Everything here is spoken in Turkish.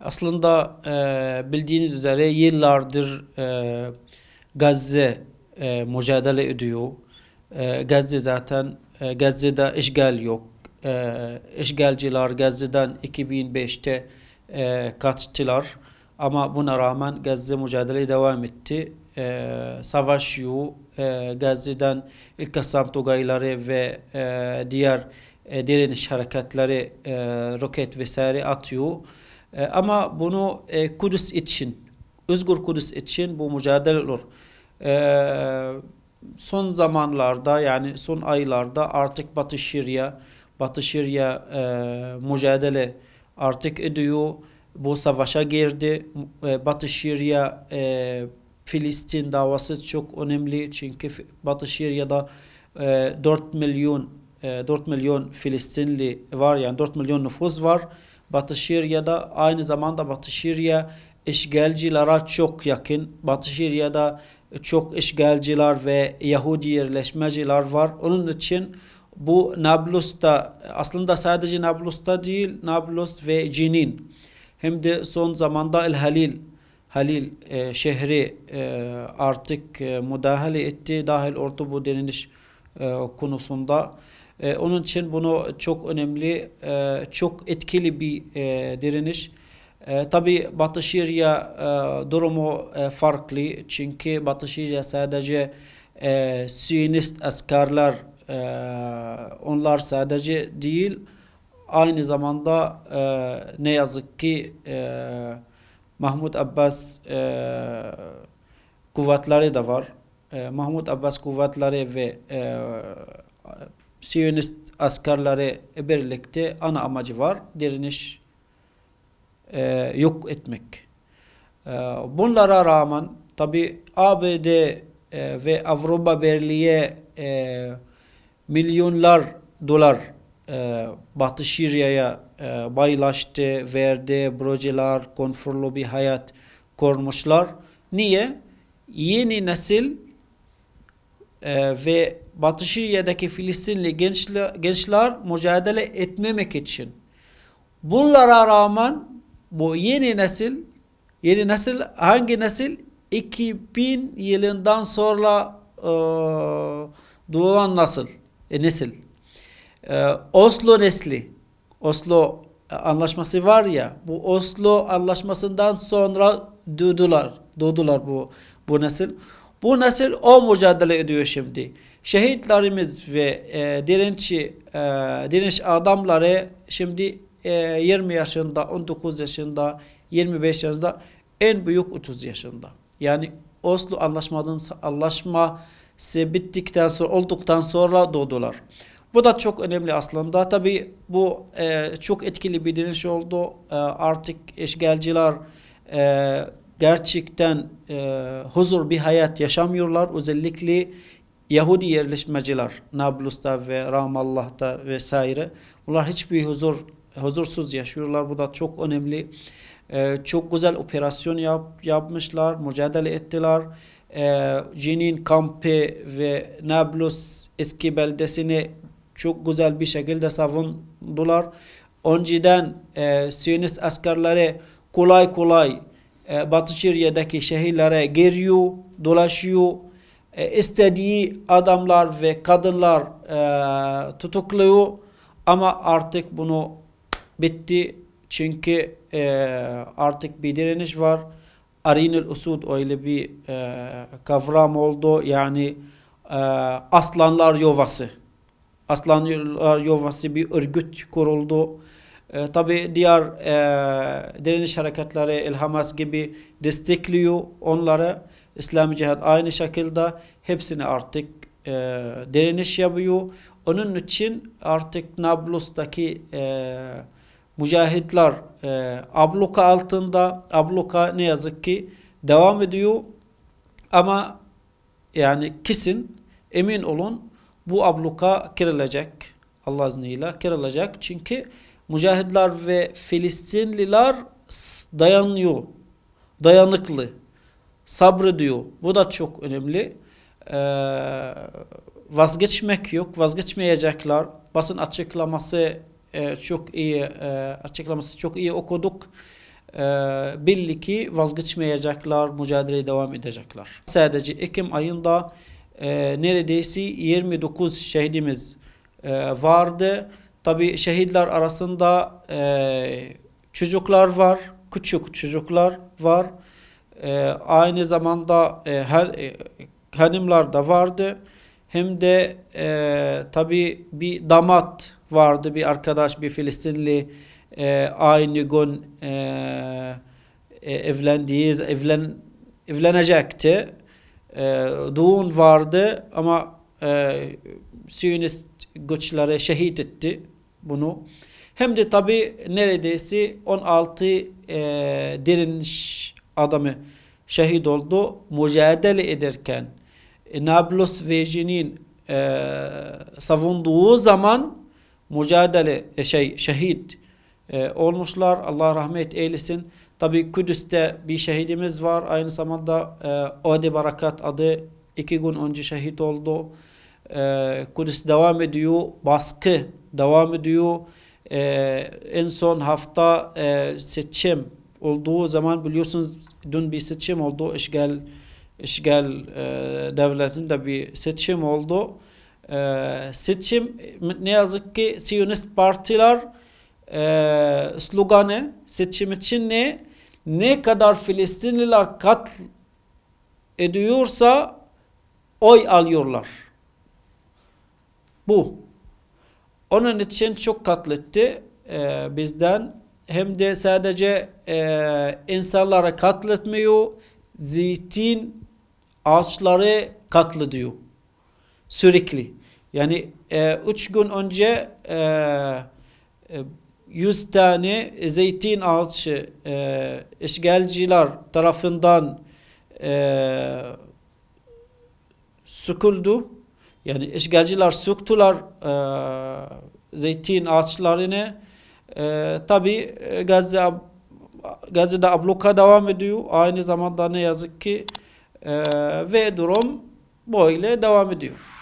Aslında e, bildiğiniz üzere yıllardır e, Gazze e, mücadele ediyor. E, Gazze zaten e, Gazze'de işgal yok. E, işgalciler Gazze'den 2005'te e, kaçtılar. Ama buna rağmen Gazze mücadele devam etti. E, savaş yok. E, Gazze'den ilk kasam tugayları ve e, diğer e, direniş hareketleri e, roket vesaire atıyor. E, ama bunu e, Kudüs için, Özgür Kudüs için bu mücadele olur. E, son zamanlarda yani son aylarda artık Batı Şirya, Batı Şirya e, mücadele artık ediyor. Bu savaşa girdi. E, Batı Şirya e, Filistin davası çok önemli çünkü Batı Şirya'da e, 4 milyon e, 4 milyon Filistinli var yani 4 milyon nüfus var. Batı Suriye'de aynı zamanda Batı Suriye işgalcilere çok yakın. Batı Suriye'de çok işgalciler ve Yahudi yerleşmeciler var. Onun için bu Nablus'ta aslında sadece Nablus'ta değil Nablus ve Cinin hem de son zamanda El Halil Halil e, şehri e, artık e, müdahale etti. Dahil orta bu deniliş e, konusunda. E, onun için bunu çok önemli, e, çok etkili bir direniş. E, tabii Batı Şiria e, durumu e, farklı çünkü Batı Şiria sadece e, Siyonist askerler e, onlar sadece değil aynı zamanda e, ne yazık ki e, Mahmut Abbas e, kuvvetleri de var e, Mahmut Abbas kuvvetleri ve e, Siyonist askerleri birlikte ana amacı var. Direniş e, yok etmek. E, bunlara rağmen tabi ABD e, ve Avrupa Birliği'ye e, milyonlar dolar e, Batı Şiria'ya e, baylaştı, verdi, projeler, konforlu bir hayat kurmuşlar. Niye? Yeni nesil ee, ve Batı Şia'daki Filistinli gençler, gençler mücadele etmemek için. Bunlara rağmen bu yeni nesil, yeni nesil hangi nesil? 2000 yılından sonra e, doğan nasıl, e, nesil. E, Oslo nesli, Oslo anlaşması var ya, bu Oslo anlaşmasından sonra doğdular, doğdular bu, bu nesil. Bu nesil o mücadele ediyor şimdi. Şehitlerimiz ve e, direnççi, e, direnç adamları şimdi e, 20 yaşında, 19 yaşında, 25 yaşında, en büyük 30 yaşında. Yani Oslo anlaşmanın anlaşması bittikten sonra, olduktan sonra doğdular. Bu da çok önemli aslında. Tabi bu e, çok etkili bir direniş oldu. E, artık işgalciler e, gerçekten e, huzur bir hayat yaşamıyorlar. Özellikle Yahudi yerleşmeciler Nablus'ta ve Ramallah'ta vesaire. Bunlar hiçbir huzur huzursuz yaşıyorlar. Bu da çok önemli. E, çok güzel operasyon yap, yapmışlar, mücadele ettiler. E, Jenin kampı ve Nablus eski beldesini çok güzel bir şekilde savundular. Önceden e, Siyonist askerleri kolay kolay e, Batı Suriye'deki şehirlere giriyor, dolaşıyor. E, istediği adamlar ve kadınlar e, tutukluyor. Ama artık bunu bitti. Çünkü e, artık bir direniş var. Arinul Usud öyle bir e, kavram oldu. Yani e, aslanlar yovası. Aslanlar yovası bir örgüt kuruldu. E, tabii diğer e, direniş hareketleri El Hamas gibi destekliyor onları. İslam Cihad aynı şekilde hepsini artık e, direniş yapıyor. Onun için artık Nablus'taki e, mücahitler e, abluka altında abluka ne yazık ki devam ediyor. Ama yani kesin emin olun bu abluka kirilecek. Allah izniyle kirilecek. Çünkü Mücahidler ve Filistinliler dayanıyor. Dayanıklı. Sabrediyor. Bu da çok önemli. Ee, vazgeçmek yok. Vazgeçmeyecekler. Basın açıklaması e, çok iyi e, açıklaması çok iyi okuduk. E, belli ki vazgeçmeyecekler. Mücadeleye devam edecekler. Sadece Ekim ayında e, neredeyse 29 şehidimiz e, vardı. Tabi şehitler arasında e, çocuklar var, küçük çocuklar var. E, aynı zamanda e, her, e, hanımlar da vardı. Hem de e, tabi bir damat vardı, bir arkadaş, bir Filistinli e, aynı gün e, e, evlendiği, evlen, evlenecekti. E, doğum vardı ama e, Siyonist güçleri şehit etti bunu. Hem de tabi neredeyse 16 e, derin adamı şehit oldu. Mücadele ederken e, Nablus Vejinin e, savunduğu zaman mücadele e, şey şehit e, olmuşlar. Allah rahmet eylesin. Tabi Kudüs'te bir şehidimiz var. Aynı zamanda e, Ode Barakat adı iki gün önce şehit oldu e, Kudüs devam ediyor, baskı devam ediyor. E, en son hafta e, seçim olduğu zaman biliyorsunuz dün bir seçim oldu. İşgal, işgal e, devletinde bir seçim oldu. E, seçim ne yazık ki Siyonist partiler e, sloganı seçim için ne? Ne kadar Filistinliler katl ediyorsa oy alıyorlar. Bu. Onun için çok katletti e, bizden. Hem de sadece e, insanlara katletmiyor, zeytin ağaçları katlediyor. Sürekli. Yani e, üç gün önce e, e tane zeytin ağaçı e, işgalciler tarafından e, söküldü. Yani işgalciler söktüler e, zeytin ağaçlarını. E, tabi e, Gazze, Gazze'de abluka devam ediyor. Aynı zamanda ne yazık ki e, ve durum böyle devam ediyor.